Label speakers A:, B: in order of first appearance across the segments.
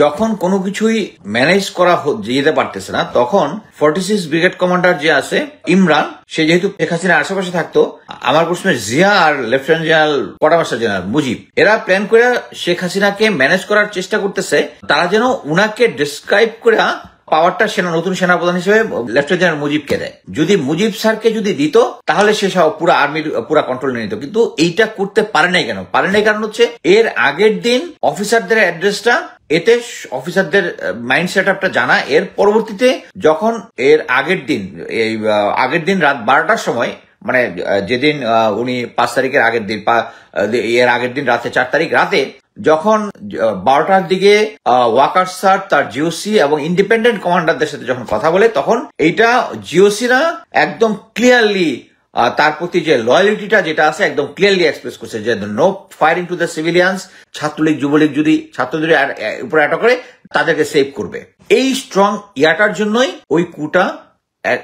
A: যখন কোনো কিছুই ম্যানেজ করা যেতে পারতেছে না তখন ফর্টি সিক্স ব্রিগেড কমান্ডার যে আছে ইমরান সে যেহেতু শেখ হাসিনার আশেপাশে থাকতো আমার প্রশ্নে জিয়া আর lieutenant general quarter general Mujib এরা প্ল্যান করে শেখ হাসিনাকে ম্যানেজ করার চেষ্টা করতেছে তারা যেন উনাকে ডিসক্রাইব করে পাওয়ারটা সেনা নতুন সেনাপ্রধান হিসেবে লেফটেন্যান্ট জেনারেল মুজিবকে দেয় যদি মুজিব স্যারকে যদি দিত তাহলে সে সব পুরো আর্মির পুরো কন্ট্রোল নিয়ে নিত কিন্তু এইটা করতে পারে নাই কেন পারে নাই কারণ হচ্ছে এর আগের দিন অফিসারদের অ্যাড্রেসটা এতে অফিসারদের মাইন্ড সেট আপটা জানা এর পরবর্তীতে যখন এর আগের দিন এই আগের দিন রাত বারোটার সময় মানে যেদিন উনি পাঁচ তারিখের আগের দিন এর আগের দিন রাতে চার তারিখ রাতে যখন বারোটার দিকে ওয়াকার স্যার তার জিওসি এবং ইন্ডিপেন্ডেন্ট কমান্ডারদের সাথে যখন কথা বলে তখন এইটা জিওসিরা একদম ক্লিয়ারলি তার প্রতি যে লয়ালিটিটা যেটা আছে একদম ক্লিয়ারলি এক্সপ্রেস করছে যে no firing to the civilians Chhatra League Jubo League যদি ছাত্রদের উপরে অ্যাটাক করে তাদেরকে সেভ করবে এই স্ট্রং ইয়াটার জন্যই ওই কুটা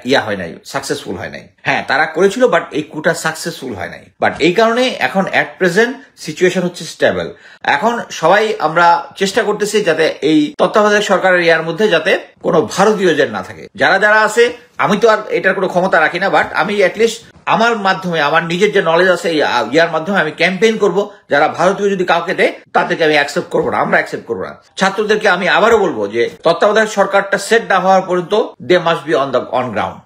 A: ইয়া হয় নাই সাকসেসফুল হয় নাই হ্যাঁ তারা করেছিল বাট এই কুটা সাকসেসফুল হয় নাই বাট এই কারণে এখন অ্যাট প্রেজেন্ট সিচুয়েশন হচ্ছে স্টেবল এখন সবাই আমরা চেষ্টা করতেছি যাতে এই তত্ত্বাবধায়ক সরকারের ইয়ার মধ্যে যাতে কোনো ভারতীয় না থাকে যারা যারা আছে আমি তো আর এটার কোনো ক্ষমতা রাখি না বাট আমি অ্যাটলিস্ট আমার মাধ্যমে আমার নিজের যে নলেজ আছে ইয়ার মাধ্যমে আমি ক্যাম্পেইন করব যারা ভারতীয় যদি কাউকে দেয় তাদেরকে আমি অ্যাকসেপ্ট করবো না আমরা অ্যাকসেপ্ট করবো না ছাত্রদেরকে আমি আবারও বলবো যে তত্ত্বাবধায়ক সরকারটা সেট না হওয়ার পর্যন্ত they must be on the on ground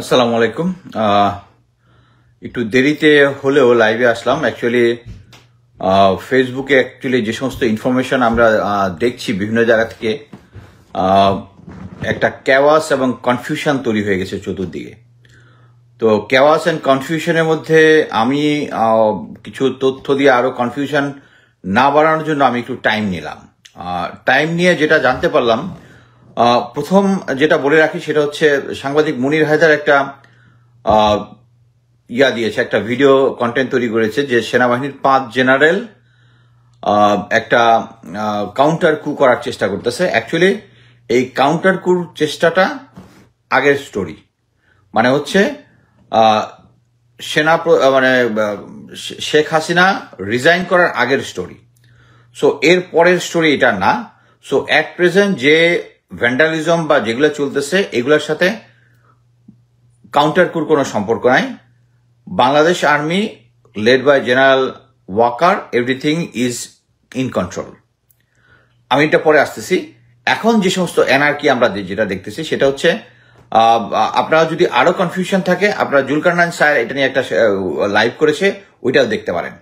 A: আসসালামু আলাইকুম একটু দেরিতে হলেও লাইভে আসলাম অ্যাকচুয়ালি ফেসবুকে অ্যাকচুয়ালি যে সমস্ত ইনফরমেশন আমরা দেখছি বিভিন্ন জায়গা থেকে একটা ক্যাওয়াস এবং কনফিউশন তৈরি হয়ে গেছে চতুর্দিকে তো ক্যাওয়াস অ্যান্ড কনফিউশনের মধ্যে আমি কিছু তথ্য দিয়ে আরও কনফিউশন না বাড়ানোর জন্য আমি একটু টাইম নিলাম টাইম নিয়ে যেটা জানতে পারলাম প্রথম যেটা বলে রাখি সেটা হচ্ছে সাংবাদিক মুনির হায়দার একটা ইয়া দিয়েছে একটা ভিডিও কন্টেন্ট তৈরি করেছে যে সেনাবাহিনীর পাঁচ জেনারেল একটা কাউন্টার কু করার চেষ্টা করতেছে অ্যাকচুয়ালি এই কাউন্টার কুর চেষ্টাটা আগের স্টোরি মানে হচ্ছে সেনা মানে শেখ হাসিনা রিজাইন করার আগের স্টোরি সো এর পরের স্টোরি এটা না সো অ্যাট প্রেজেন্ট যে ভ্যান্ডালিজম বা যেগুলো চলতেছে এগুলোর সাথে কাউন্টার কুর কোনো সম্পর্ক নাই Bangladesh army led by general Waker everything is in control আমি এটা পরে আসতেছি এখন যে সমস্ত এনআরকি আমরা যেটা দেখতেছি সেটা হচ্ছে আপনারা যদি আরো কনফিউশন থাকে আপনারা জুলকারনান স্যার এটা নিয়ে একটা লাইভ করেছে ওইটাও দেখতে পারেন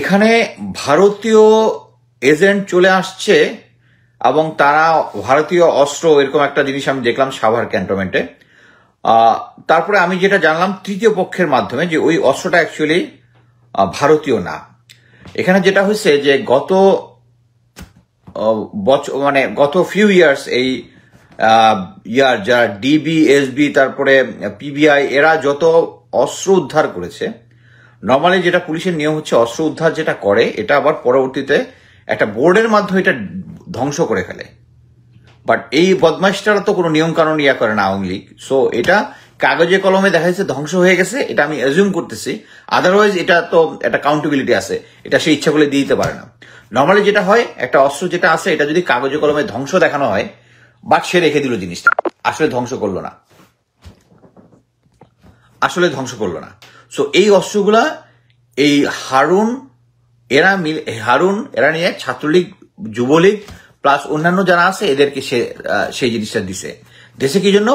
A: এখানে ভারতীয় এজেন্ট চলে আসছে এবং তারা ভারতীয় অস্ত্র এরকম একটা জিনিস আমি দেখলাম সাভার ক্যান্টনমেন্টে তারপরে আমি যেটা জানলাম তৃতীয় পক্ষের মাধ্যমে যে ওই অস্ত্রটা অ্যাকচুয়ালি ভারতীয় না এখানে যেটা হয়েছে যে গত বছর মানে গত ফিউ ইয়ার্স এই ইয়ার যারা ডিবি এসবি তারপরে পিবিআই এরা যত অস্ত্র উদ্ধার করেছে নর্মালি যেটা পুলিশের নিয়ম হচ্ছে অস্ত্র উদ্ধার যেটা করে এটা আবার পরবর্তীতে একটা বোর্ডের মাধ্যমে এটা ধ্বংস করে ফেলে বাট এই বদমাইশটারা তো কোনো নিয়মকানুন ইয়া করে না আওয়ামী লীগ সো এটা কাগজে কলমে দেখা যাচ্ছে ধ্বংস হয়ে গেছে এটা আমি এজিউম করতেছি আদারওয়াইজ এটা তো একটা কাউন্টেবিলিটি আছে এটা সে ইচ্ছা করলে দিয়ে দিতে পারে না নর্মালি যেটা হয় একটা অস্ত্র যেটা আছে এটা যদি কাগজে কলমে ধ্বংস দেখানো হয় বাট সে রেখে দিল জিনিসটা আসলে ধ্বংস করলো না আসলে ধ্বংস করলো না সো এই অস্ত্রগুলা এই হারুন এরা মিল হারুন এরা নিয়ে ছাত্রলীগ যুবলীগ প্লাস অন্যান্য যারা আছে এদেরকে সে সেই জিনিসটা দিছে দেশে কি জন্য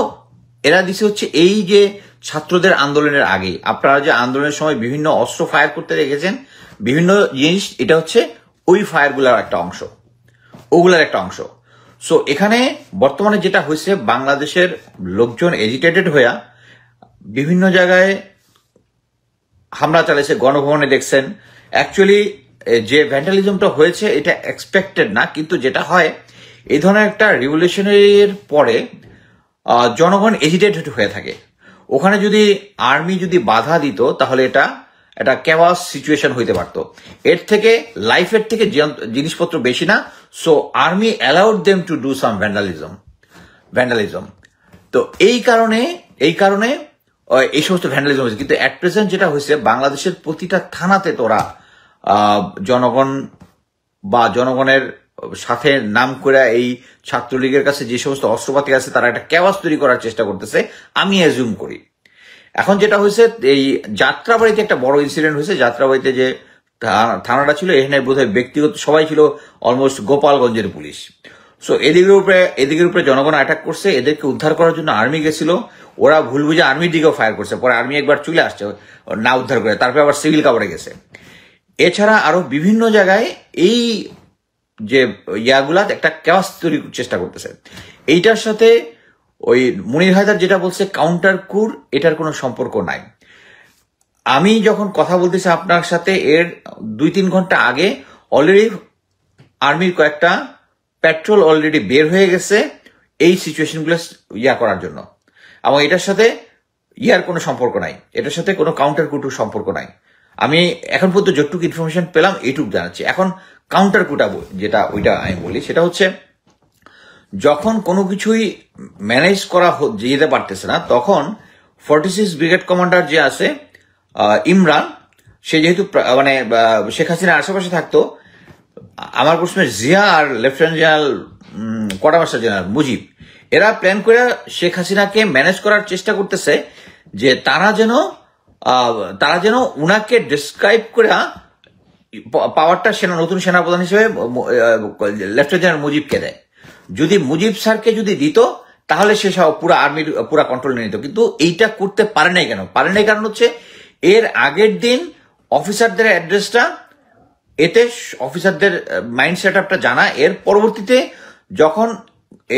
A: এরা দিছে হচ্ছে এই যে ছাত্রদের আন্দোলনের আগে আপনারা যে আন্দোলনের সময় বিভিন্ন অস্ত্র ফায়ার করতে রেখেছেন বিভিন্ন জিনিস এটা হচ্ছে ওই ফায়ারগুলার একটা অংশ ওগুলার একটা অংশ সো এখানে বর্তমানে যেটা হয়েছে বাংলাদেশের লোকজন এজিটেটেড হইয়া বিভিন্ন জায়গায় হামলা চালিয়েছে গণভবনে দেখছেন অ্যাকচুয়ালি যে ভ্যান্ডালিজমটা হয়েছে এটা এক্সপেক্টেড না কিন্তু যেটা হয় এই ধরনের একটা রিভলিউশনারির পরে জনগণ এজিটেটেড হয়ে থাকে ওখানে যদি আর্মি যদি বাধা দিত তাহলে এটা একটা ক্যাওয়াস সিচুয়েশন হইতে পারত এর থেকে লাইফের থেকে জিনিসপত্র বেশি না so army allowed them to do some vandalism vandalism তো এই কারণে এই কারণে এই সমস্ত ভ্যান্ডালিজম হয়েছে কিন্তু অ্যাট প্রেজেন্ট যেটা হয়েছে বাংলাদেশের প্রতিটা থানাতে তোরা জনগণ বা জনগণের সাথে নাম করে এই ছাত্রলীগের কাছে যে সমস্ত অস্ত্রপাতি আছে তারা একটা ক্যাবাস তৈরি করার চেষ্টা করতেছে আমি এজুম করি এখন যেটা হয়েছে এই যাত্রাবাড়িতে একটা বড় ইনসিডেন্ট হয়েছে যাত্রাবাড়িতে যে থানাটা ছিল এখানে বোধহয় ব্যক্তিগত সবাই ছিল অলমোস্ট গোপালগঞ্জের পুলিশ সো এদিকের উপরে এদিকের উপরে জনগণ অ্যাটাক করছে এদেরকে উদ্ধার করার জন্য আর্মি গেছিল ওরা ভুল বুঝে আর্মির দিকেও ফায়ার করছে পরে আর্মি একবার চলে আসছে না উদ্ধার করে তারপরে আবার সিভিল কাপড়ে গেছে এছাড়া আরো বিভিন্ন জায়গায় এই যে ইয়াগুলা একটা ক্যাশ তৈরি চেষ্টা করতেছে এইটার সাথে ওই মনির হায়দার যেটা বলছে কাউন্টার কুর এটার কোনো সম্পর্ক নাই আমি যখন কথা বলতেছি আপনার সাথে এর দুই তিন ঘন্টা আগে অলরেডি আর্মির কয়েকটা পেট্রোল অলরেডি বের হয়ে গেছে এই সিচুয়েশনগুলো ইয়া করার জন্য এবং এটার সাথে ইয়ার কোনো সম্পর্ক নাই এটার সাথে কোনো কাউন্টার কুটুর সম্পর্ক নাই আমি এখন পর্যন্ত যতটুকু ইনফরমেশন পেলাম এইটুকু জানাচ্ছি এখন কাউন্টার কুটাবো যেটা ওইটা আমি বলি সেটা হচ্ছে যখন কোনো কিছুই ম্যানেজ করা যেতে পারতেছে না তখন ফর্টি সিক্স ব্রিগেড কমান্ডার যে আছে ইমরান সে যেহেতু মানে শেখ হাসিনার আশেপাশে থাকতো আমার প্রশ্নে জিয়া আর lieutenant general quartermaster general Mujib এরা প্ল্যান করে শেখ হাসিনাকে ম্যানেজ করার চেষ্টা করতেছে যে তারা যেন তারা যেন উনাকে ডিসক্রাইব করে পাওয়ারটা হ্যাঁ, সেনা নতুন সেনাপ্রধান হিসেবে লেফটেন্ট জেনারেল মুজিবকে দেয় যদি মুজিব স্যারকে যদি দিত তাহলে সে সব পুরো আর্মির পুরো কন্ট্রোল নিয়ে নিত কিন্তু এইটা করতে পারে নাই কেন পারে নাই কারণ হচ্ছে এর আগের দিন অফিসারদের অ্যাড্রেসটা এতে অফিসারদের মাইন্ড সেট আপটা জানা এর পরবর্তীতে যখন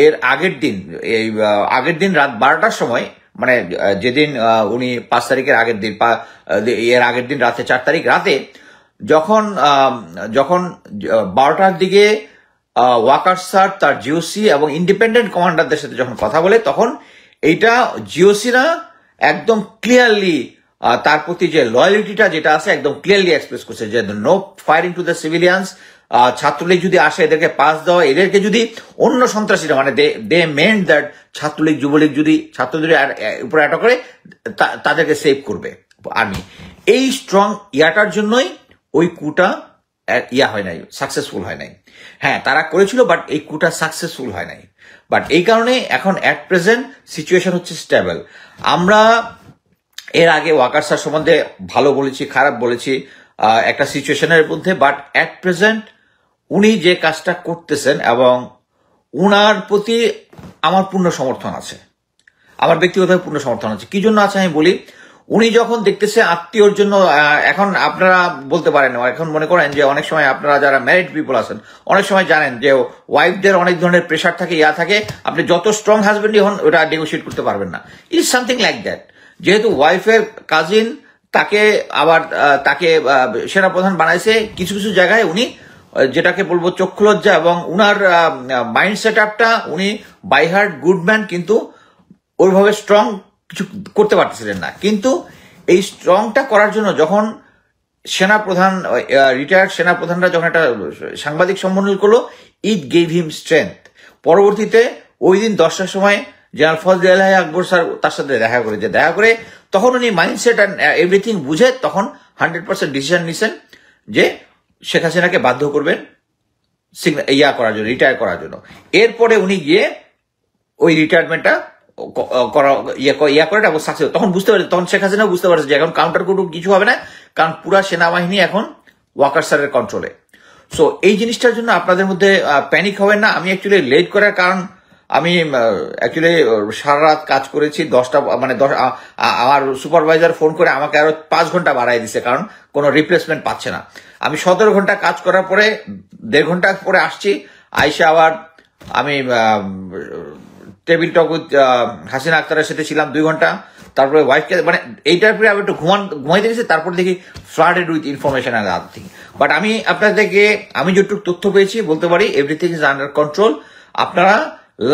A: এর আগের দিন এই আগের দিন রাত বারোটার সময় মানে যেদিন উনি পাঁচ তারিখের আগের দিন এর আগের দিন রাতে চার তারিখ রাতে যখন যখন বারোটার দিকে ওয়াকার স্যার তার জিওসি এবং ইন্ডিপেন্ডেন্ট কমান্ডারদের সাথে যখন কথা বলে তখন এইটা জিওসিরা একদম ক্লিয়ারলি তার প্রতি যে লয়ালিটিটা যেটা আছে একদম ক্লিয়ারলি এক্সপ্রেস করছে যে no firing to the civilians Chhatra League যদি আসে এদেরকে পাস দেওয়া এদেরকে যদি অন্য সন্ত্রাসীরা মানে they meant that Chhatra League Jubo League যদি ছাত্রদের উপরে অ্যাটাক করে তাদেরকে সেভ করবে আর্মি এই স্ট্রং ইয়াটার জন্যই ওই কুটা ইয়া হয় নাই সাকসেসফুল হয় নাই হ্যাঁ তারা করেছিল বাট এই কুটা সাকসেসফুল হয় নাই বাট এই কারণে এখন অ্যাট প্রেজেন্ট সিচুয়েশন হচ্ছে স্টেবল আমরা এর আগে ওয়াকার সম্বন্ধে ভালো বলেছি খারাপ বলেছি একটা সিচুয়েশনের মধ্যে বাট অ্যাট প্রেজেন্ট উনি যে কাজটা করতেছেন এবং উনার প্রতি আমার পূর্ণ সমর্থন আছে আমার ব্যক্তিগত পূর্ণ সমর্থন আছে কি জন্য আছে আমি বলি উনি যখন দেখতেছে আত্মীয়র জন্য এখন আপনারা বলতে পারেন এখন মনে করেন যে অনেক সময় আপনারা যারা ম্যারিড পিপল আছেন অনেক সময় জানেন যে ওয়াইফদের অনেক ধরনের প্রেশার থাকে ইয়া থাকে আপনি যত স্ট্রং হাজব্যান্ডই হন ওটা নেগোসিয়েট করতে পারবেন না ইজ সামথিং লাইক দ্যাট যেহেতু ওয়াইফের কাজিন তাকে আবার তাকে সেনাপ্রধান বানাইছে কিছু কিছু জায়গায় উনি যেটাকে বলবো চক্ষুলজ্জা এবং উনার মাইন্ড সেট আপটা উনি বাইহার্ট গুডম্যান কিন্তু ওইভাবে স্ট্রং কিছু করতে পারতেছিলেন না কিন্তু এই স্ট্রংটা করার জন্য যখন সেনা প্রধান রিটায়ার্ড সেনা প্রধানরা যখন একটা সাংবাদিক সম্মেলন করলো ইট গেভ হিম স্ট্রেংথ পরবর্তীতে ওই দিন দশটার সময় জেনারেল ফজল আলহাই আকবর স্যার তার সাথে দেখা করে যে দেখা করে তখন উনি মাইন্ডসেট অ্যান্ড এভরিথিং বুঝে তখন হান্ড্রেড পার্সেন্ট ডিসিশন নিছেন যে শেখ হাসিনাকে বাধ্য করবেন ইয়া করার জন্য রিটায়ার করার জন্য এরপরে উনি গিয়ে ওই রিটায়ারমেন্টটা করা ইয়ে ইয়া করে এবং সাকসেস তখন বুঝতে পারছে তখন শেখ হাসিনা বুঝতে পারছে যে এখন কাউন্টার কোনো কিছু হবে না কারণ পুরা সেনাবাহিনী এখন ওয়াকার স্যারের কন্ট্রোলে সো এই জিনিসটার জন্য আপনাদের মধ্যে প্যানিক হবেন না আমি অ্যাকচুয়ালি লেট করার কারণ আমি অ্যাকচুয়ালি সারা রাত কাজ করেছি দশটা মানে দশ আমার সুপারভাইজার ফোন করে আমাকে আরো পাঁচ ঘন্টা বাড়াই দিছে কারণ কোনো রিপ্লেসমেন্ট পাচ্ছে না আমি সতেরো ঘন্টা কাজ করার পরে দেড় ঘন্টা পরে আসছি আইসে আবার আমি টেবিল টক হাসিনা আক্তারের সাথে ছিলাম দুই ঘন্টা তারপরে ওয়াইফকে মানে এইটার পরে আমি একটু ঘুমান ঘুমাই দিয়েছি তারপর দেখি flooded with information and other thing but আমি আপনাদেরকে আমি যেটুকু তথ্য পেয়েছি বলতে পারি এভরিথিং ইজ আন্ডার কন্ট্রোল আপনারা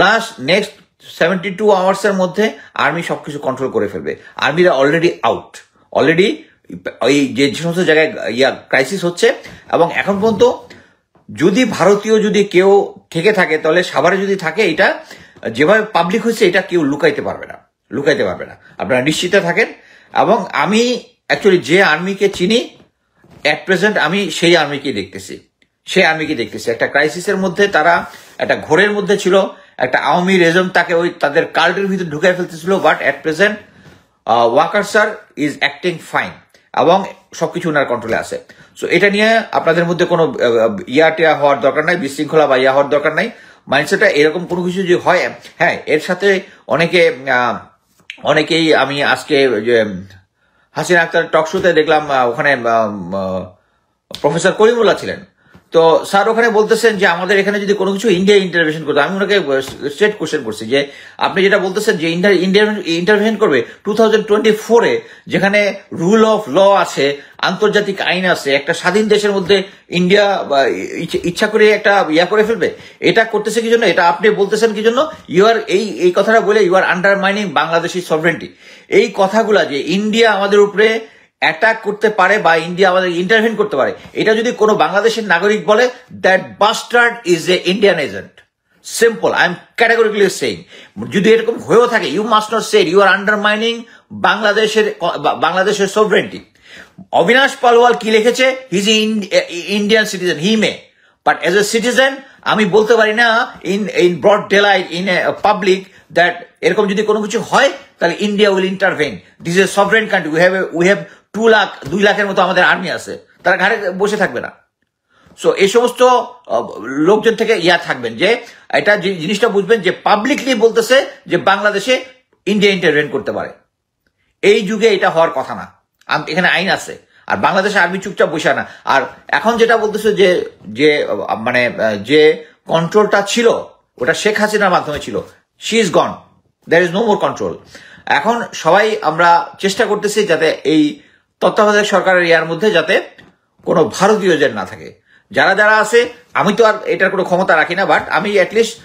A: লাস্ট নেক্সট সেভেন্টি টু আওয়ার্সের মধ্যে আর্মি সবকিছু কন্ট্রোল করে ফেলবে আর্মিরা অলরেডি আউট অলরেডি ওই যে সমস্ত জায়গায় ইয়া ক্রাইসিস হচ্ছে এবং এখন পর্যন্ত যদি ভারতীয় যদি কেউ থেকে থাকে তাহলে সাভারে যদি থাকে এটা যেভাবে পাবলিক হয়েছে এটা কেউ লুকাইতে পারবে না লুকাইতে পারবে না আপনারা নিশ্চিত থাকেন এবং আমি অ্যাকচুয়ালি যে আর্মিকে চিনি অ্যাট প্রেজেন্ট আমি সেই আর্মিকে দেখতেছি সেই আর্মিকে দেখতেছি একটা ক্রাইসিসের মধ্যে তারা একটা ঘোরের মধ্যে ছিল একটা আওয়ামী রেজম তাকে ওই তাদের কার্ডের ভিতরে ঢুকিয়ে ফেলতেছিল but at present Waker sir is acting fine এবং সবকিছু ওনার কন্ট্রোলে আছে সো এটা নিয়ে আপনাদের মধ্যে কোনো ইয়া টিয়া হওয়ার দরকার নাই বিশৃঙ্খলা বা ইয়া হওয়ার দরকার নাই মাইন্ডসেটটা এরকম কোনো কিছু যে হয় হ্যাঁ এর সাথে অনেকে অনেকেই আমি আজকে হাসিনা আক্তার টক শোতে দেখলাম ওখানে প্রফেসর করিমুল্লাহ ছিলেন তো স্যার ওখানে বলতেছেন যে আমাদের এখানে যদি কোনো কিছু ইন্ডিয়া ইন্টারভেশন করতো আমি ওনাকে স্ট্রেট কোশ্চেন করছি যে আপনি যেটা বলতেছেন যে ইন্ডিয়া ইন্টারভেশন করবে টু থাউজেন্ড টোয়েন্টি ফোরে যেখানে রুল অফ ল আছে আন্তর্জাতিক আইন আছে একটা স্বাধীন দেশের মধ্যে ইন্ডিয়া ইচ্ছা করে একটা ইয়া করে ফেলবে এটা করতেছে কি জন্য এটা আপনি বলতেছেন কি জন্য ইউ আর এই এই কথাটা বলে you are undermining Bangladeshi sovereignty এই কথাগুলা যে ইন্ডিয়া আমাদের উপরে অ্যাটাক করতে পারে বা ইন্ডিয়া আমাদের ইন্টারভেন করতে পারে এটা যদি কোনো বাংলাদেশের নাগরিক বলে that bastard is a Indian agent simple I am categorically saying যদি এরকম হয়েও থাকে you must not said you are undermining বাংলাদেশের বাংলাদেশের সোভরেন্টি অবিনাশ পালওয়াল কি লিখেছে he's Indian citizen he may but as a citizen আমি বলতে পারি না in in broad daylight in a public that এরকম যদি কোনো কিছু হয় তাহলে India will intervene this a sovereign country we have we have two lakh দুই লাখের মতো আমাদের আর্মি আছে তারা ঘাড়ে বসে থাকবে না সো এই সমস্ত লোকজন থেকে ইয়া থাকবেন যে এটা জিনিসটা বুঝবেন যে পাবলিকলি বলতেছে যে বাংলাদেশে ইন্ডিয়া ইন্টারভেন করতে পারে এই যুগে এটা হওয়ার কথা না এখানে আইন আছে আর বাংলাদেশে আর্মি চুপচাপ বসে না আর এখন যেটা বলতেছে যে যে মানে যে কন্ট্রোলটা ছিল ওটা শেখ হাসিনার মাধ্যমে ছিল she is gone there is no more control এখন সবাই আমরা চেষ্টা করতেছি যাতে এই তত্ত্বাবধায়ক সরকারের ইয়ার মধ্যে যাতে কোনো ভারতীয় যেন না থাকে যারা যারা আছে আমি তো আর এটার কোনো ক্ষমতা রাখি না বাট আমি অ্যাটলিস্ট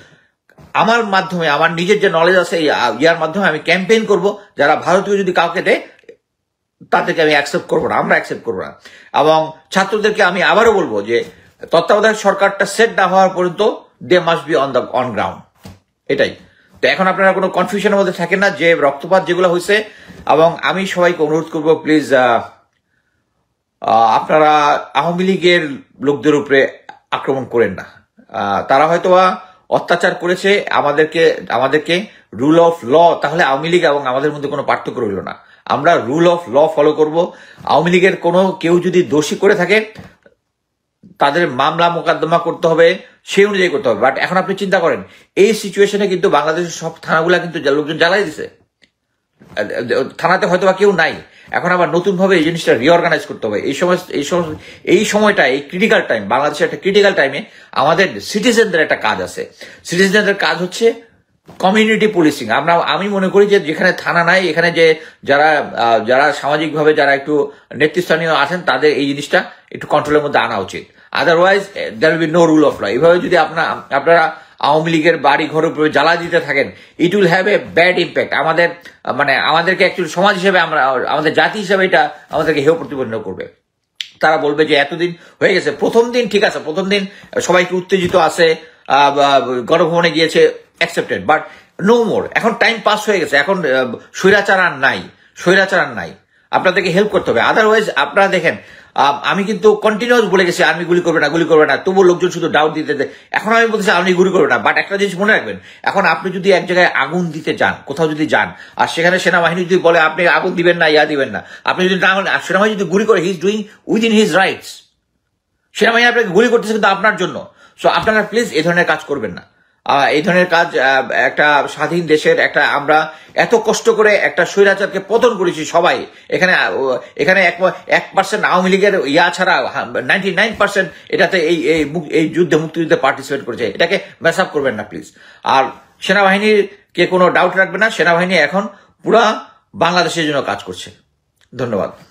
A: আমার মাধ্যমে আমার নিজের যে নলেজ আছে ইয়ার মাধ্যমে আমি ক্যাম্পেইন করব যারা ভারতীয় যদি কাউকে দেয় তাদেরকে আমি অ্যাকসেপ্ট করবো না আমরা অ্যাকসেপ্ট করবো না এবং ছাত্রদেরকে আমি আবারও বলবো যে তত্ত্বাবধায়ক সরকারটা সেট না হওয়ার পর্যন্ত they must be on the on ground এটাই তো এখন আপনারা কোনো কনফিউশনের মধ্যে থাকেন না যে রক্তপাত যেগুলো হয়েছে এবং আমি সবাইকে অনুরোধ করব প্লিজ আপনারা আওয়ামী লীগের লোকদের উপরে আক্রমণ করেন না তারা হয়তো অত্যাচার করেছে আমাদেরকে আমাদেরকে রুল অফ ল তাহলে আওয়ামী লীগ এবং আমাদের মধ্যে কোনো পার্থক্য রইল না আমরা রুল অফ ল ফলো করব আওয়ামী লীগের কোনো কেউ যদি দোষী করে থাকে তাদের মামলা মোকদ্দমা করতে হবে সেই অনুযায়ী করতে হবে বাট এখন আপনি চিন্তা করেন এই সিচুয়েশনে কিন্তু বাংলাদেশের সব থানাগুলো কিন্তু লোকজন জ্বালাই দিছে থানাতে হয়তো বা কেউ নাই এখন আবার নতুনভাবে এই জিনিসটা রিঅর্গানাইজ করতে হবে এই সময় এই এই সময়টা এই ক্রিটিক্যাল টাইম বাংলাদেশের একটা ক্রিটিক্যাল টাইমে আমাদের সিটিজেনদের একটা কাজ আছে সিটিজেনদের কাজ হচ্ছে কমিউনিটি পুলিশিং আমরা আমি মনে করি যে যেখানে থানা নাই এখানে যে যারা যারা সামাজিকভাবে যারা একটু নেতৃস্থানীয় আছেন তাদের এই জিনিসটা একটু কন্ট্রোলের মধ্যে আনা উচিত otherwise there will be no rule of law এভাবে যদি আপনার আপনারা আওয়ামী লীগের বাড়ি ঘর উপরে জ্বালা দিতে থাকেন it will have a bad impact আমাদের মানে আমাদেরকে অ্যাকচুয়ালি সমাজ হিসেবে আমরা আমাদের জাতি হিসেবে এটা আমাদেরকে হেয় প্রতিপন্ন করবে তারা বলবে যে এতদিন হয়ে গেছে প্রথম দিন ঠিক আছে প্রথম দিন সবাইকে উত্তেজিত আছে গণভবনে গিয়েছে অ্যাকসেপ্টেড বাট নো মোর এখন টাইম পাস হয়ে গেছে এখন স্বৈরাচার আর নাই স্বৈরাচার আর নাই আপনাদেরকে হেল্প করতে হবে আদারওয়াইজ আপনারা দেখেন আমি কিন্তু কন্টিনিউস বলে গেছি আর্মি গুলি করবে না গুলি করবে না তবুও লোকজন শুধু ডাউট দিতে এখন আমি বলতেছি আর্মি গুলি করবে না বাট একটা জিনিস মনে রাখবেন এখন আপনি যদি এক জায়গায় আগুন দিতে যান কোথাও যদি যান আর সেখানে সেনাবাহিনী যদি বলে আপনি আগুন দিবেন না ইয়া দিবেন না আপনি যদি না হন সেনাবাহিনী যদি গুলি করে he is doing within his rights সেনাবাহিনী আপনাকে গুলি করতেছে কিন্তু আপনার জন্য সো আপনারা প্লিজ এ ধরনের কাজ করবেন না এই ধরনের কাজ একটা স্বাধীন দেশের একটা আমরা এত কষ্ট করে একটা স্বৈরাচারকে পতন করেছি সবাই এখানে এখানে এক এক পার্সেন্ট আওয়ামী লীগের ইয়া ছাড়া নাইনটি নাইন পার্সেন্ট এটাতে এই এই যুদ্ধে মুক্তিযুদ্ধে পার্টিসিপেট করেছে এটাকে ব্যাস আপ করবেন না প্লিজ আর সেনাবাহিনীর কে কোনো ডাউট রাখবে না সেনাবাহিনী এখন পুরা বাংলাদেশের জন্য কাজ করছে ধন্যবাদ